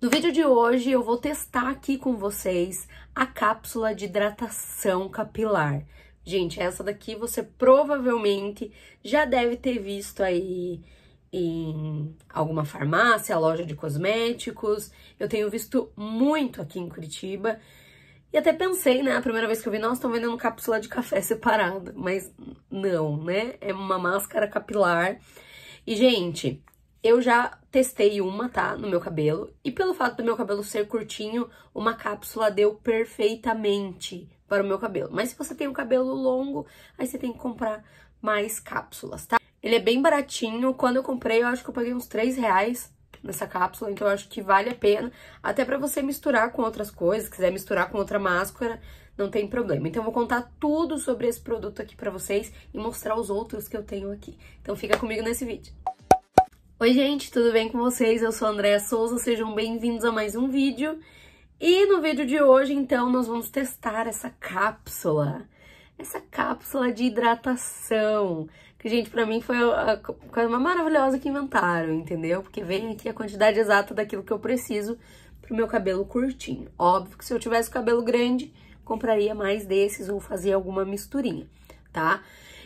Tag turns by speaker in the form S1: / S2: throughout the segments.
S1: No vídeo de hoje eu vou testar aqui com vocês a cápsula de hidratação capilar. Gente, essa daqui você provavelmente já deve ter visto aí em alguma farmácia, loja de cosméticos. Eu tenho visto muito aqui em Curitiba. E até pensei, né, a primeira vez que eu vi, nossa, estão vendendo cápsula de café separada. Mas não, né? É uma máscara capilar. E, gente, eu já testei uma, tá? No meu cabelo. E pelo fato do meu cabelo ser curtinho, uma cápsula deu perfeitamente para o meu cabelo. Mas se você tem um cabelo longo, aí você tem que comprar mais cápsulas, tá? Ele é bem baratinho. Quando eu comprei, eu acho que eu paguei uns 3 reais nessa cápsula, então eu acho que vale a pena, até para você misturar com outras coisas, quiser misturar com outra máscara, não tem problema. Então eu vou contar tudo sobre esse produto aqui para vocês e mostrar os outros que eu tenho aqui. Então fica comigo nesse vídeo. Oi gente, tudo bem com vocês? Eu sou a Andréa Souza, sejam bem-vindos a mais um vídeo. E no vídeo de hoje, então, nós vamos testar essa cápsula. Essa cápsula de hidratação, que, gente, pra mim foi a coisa mais maravilhosa que inventaram, entendeu? Porque vem aqui a quantidade exata daquilo que eu preciso pro meu cabelo curtinho. Óbvio que se eu tivesse cabelo grande, compraria mais desses ou fazia alguma misturinha, tá? Tá?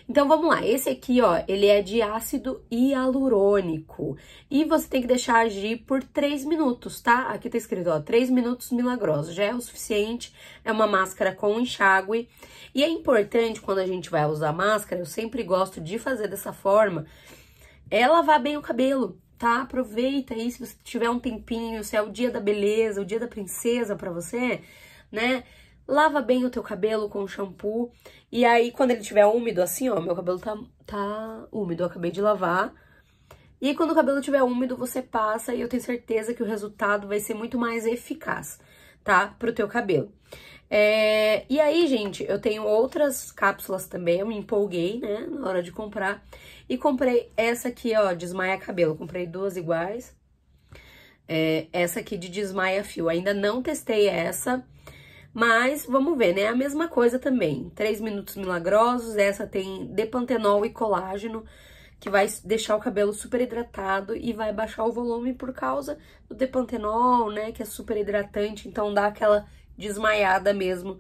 S1: Então vamos lá, esse aqui, ó, ele é de ácido hialurônico. E você tem que deixar agir por 3 minutos, tá? Aqui tá escrito, ó, 3 minutos milagrosos. Já é o suficiente, é uma máscara com enxágue. E é importante quando a gente vai usar máscara, eu sempre gosto de fazer dessa forma, é lavar bem o cabelo tá? Aproveita aí se você tiver um tempinho, se é o dia da beleza, o dia da princesa para você, né? lava bem o teu cabelo com shampoo. E aí, quando ele tiver úmido, assim, ó, meu cabelo tá, tá úmido, eu acabei de lavar. E quando o cabelo estiver úmido, você passa e eu tenho certeza que o resultado vai ser muito mais eficaz, tá? Pro teu cabelo. É... E aí, gente, eu tenho outras cápsulas também, eu me empolguei, né, na hora de comprar. E comprei essa aqui, ó, desmaia cabelo. Comprei duas iguais. É... Essa aqui de desmaia fio. Ainda não testei essa, mas vamos ver, né? A mesma coisa também. Três minutos milagrosos, essa tem depantenol e colágeno, que vai deixar o cabelo super hidratado e vai baixar o volume por causa do depantenol, né? Que é super hidratante, então dá aquela desmaiada mesmo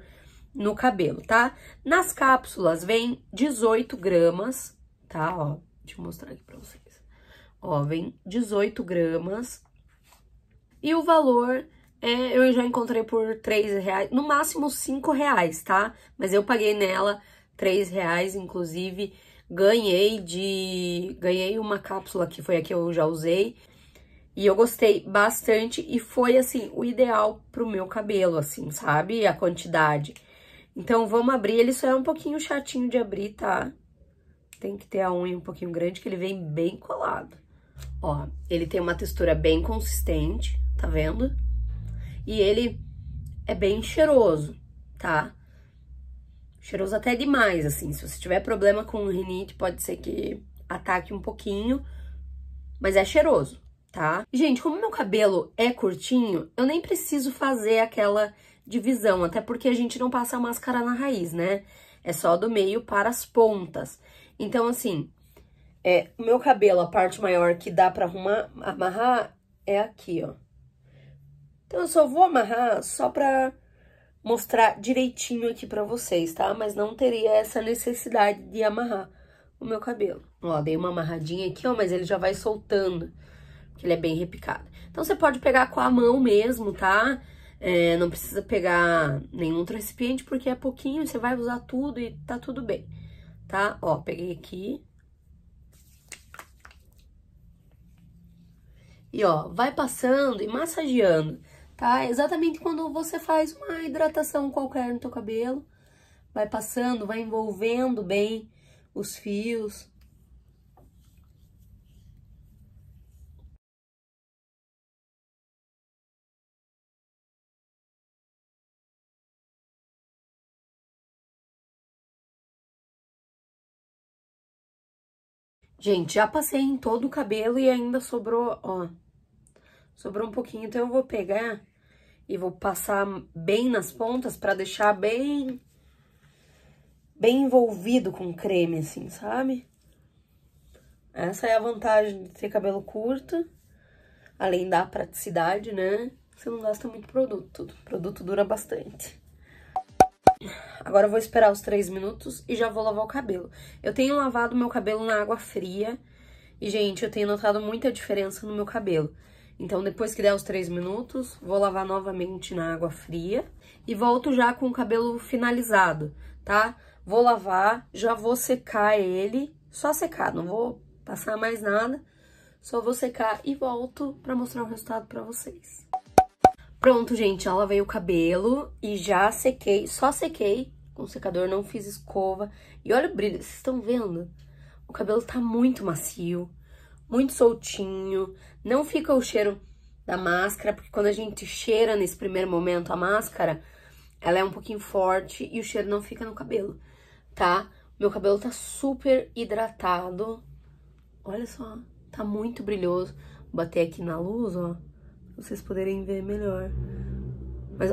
S1: no cabelo, tá? Nas cápsulas vem 18 gramas, tá? Ó, deixa eu mostrar aqui pra vocês. Ó, vem 18 gramas. E o valor é, eu já encontrei por 3 reais, no máximo 5 reais, tá? Mas eu paguei nela 3 reais, inclusive ganhei de. ganhei uma cápsula que foi a que eu já usei. E eu gostei bastante e foi, assim, o ideal pro meu cabelo, assim, sabe? A quantidade. Então, vamos abrir. Ele só é um pouquinho chatinho de abrir, tá? Tem que ter a unha um pouquinho grande, que ele vem bem colado. Ó, ele tem uma textura bem consistente, tá vendo? E ele é bem cheiroso, tá? Cheiroso até demais, assim. Se você tiver problema com rinite, pode ser que ataque um pouquinho, mas é cheiroso, tá? Gente, como meu cabelo é curtinho, eu nem preciso fazer aquela divisão, até porque a gente não passa a máscara na raiz, né? É só do meio para as pontas. Então, assim, é, o meu cabelo, a parte maior que dá pra arrumar, amarrar, é aqui, ó. Então, eu só vou amarrar só pra mostrar direitinho aqui pra vocês, tá? Mas não teria essa necessidade de amarrar o meu cabelo. Ó, dei uma amarradinha aqui, ó, mas ele já vai soltando, porque ele é bem repicado. Então, você pode pegar com a mão mesmo, tá? É, não precisa pegar nenhum outro recipiente, porque é pouquinho, você vai usar tudo e tá tudo bem, tá? Ó, peguei aqui. E ó, vai passando e massageando tá? Exatamente quando você faz uma hidratação qualquer no teu cabelo, vai passando, vai envolvendo bem os fios. Gente, já passei em todo o cabelo e ainda sobrou, ó, sobrou um pouquinho, então eu vou pegar e vou passar bem nas pontas para deixar bem bem envolvido com creme, assim, sabe? Essa é a vantagem de ter cabelo curto, além da praticidade, né? Você não gasta muito produto, o produto dura bastante. Agora eu vou esperar os 3 minutos e já vou lavar o cabelo. Eu tenho lavado meu cabelo na água fria e, gente, eu tenho notado muita diferença no meu cabelo. Então, depois que der os três minutos, vou lavar novamente na água fria e volto já com o cabelo finalizado, tá? Vou lavar, já vou secar ele, só secar, não vou passar mais nada, só vou secar e volto pra mostrar o resultado pra vocês. Pronto, gente, já lavei o cabelo e já sequei, só sequei com secador, não fiz escova. E olha o brilho, vocês estão vendo? O cabelo tá muito macio, muito soltinho, não fica o cheiro da máscara, porque quando a gente cheira nesse primeiro momento a máscara, ela é um pouquinho forte e o cheiro não fica no cabelo, tá? Meu cabelo tá super hidratado. Olha só, tá muito brilhoso. Vou bater aqui na luz, ó, pra vocês poderem ver melhor. Mas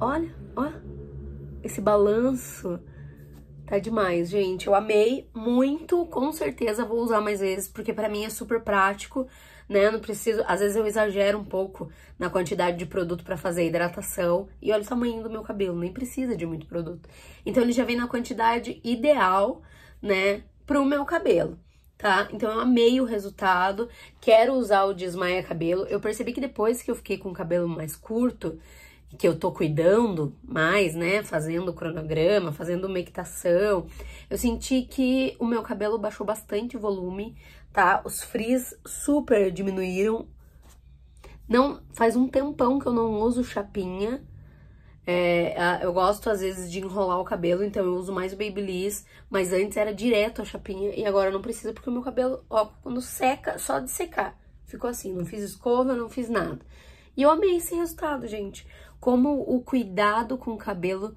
S1: olha, ó, esse balanço Tá demais, gente. Eu amei muito, com certeza vou usar mais vezes, porque para mim é super prático, né? Não preciso, às vezes eu exagero um pouco na quantidade de produto para fazer hidratação. E olha o tamanho do meu cabelo, nem precisa de muito produto. Então ele já vem na quantidade ideal, né, pro meu cabelo tá? Então eu amei o resultado, quero usar o desmaia cabelo. Eu percebi que depois que eu fiquei com o cabelo mais curto, que eu tô cuidando mais, né? Fazendo cronograma, fazendo meditação, eu senti que o meu cabelo baixou bastante volume, tá? Os frizz super diminuíram. Não, faz um tempão que eu não uso chapinha. É, eu gosto às vezes de enrolar o cabelo, então eu uso mais o Babyliss, mas antes era direto a chapinha e agora não precisa porque o meu cabelo, ó, quando seca, só de secar, ficou assim, não fiz escova, não fiz nada. E eu amei esse resultado, gente como o cuidado com o cabelo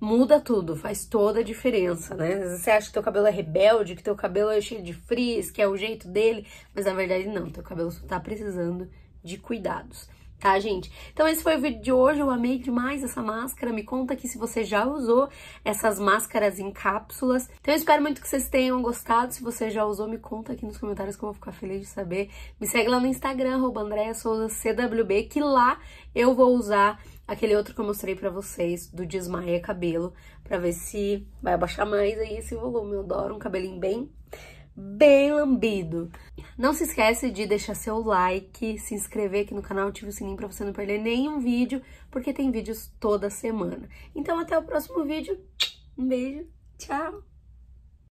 S1: muda tudo, faz toda a diferença, né? você acha que teu cabelo é rebelde, que teu cabelo é cheio de frizz, que é o jeito dele, mas na verdade não, teu cabelo só tá precisando de cuidados tá, gente? Então esse foi o vídeo de hoje, eu amei demais essa máscara, me conta aqui se você já usou essas máscaras em cápsulas. Então eu espero muito que vocês tenham gostado, se você já usou, me conta aqui nos comentários que eu vou ficar feliz de saber. Me segue lá no Instagram, arroba CWB, que lá eu vou usar aquele outro que eu mostrei pra vocês, do Desmaia Cabelo, pra ver se vai abaixar mais aí esse volume, eu adoro um cabelinho bem bem lambido. Não se esquece de deixar seu like, se inscrever aqui no canal, ativar o sininho para você não perder nenhum vídeo, porque tem vídeos toda semana. Então até o próximo vídeo. Um beijo, tchau!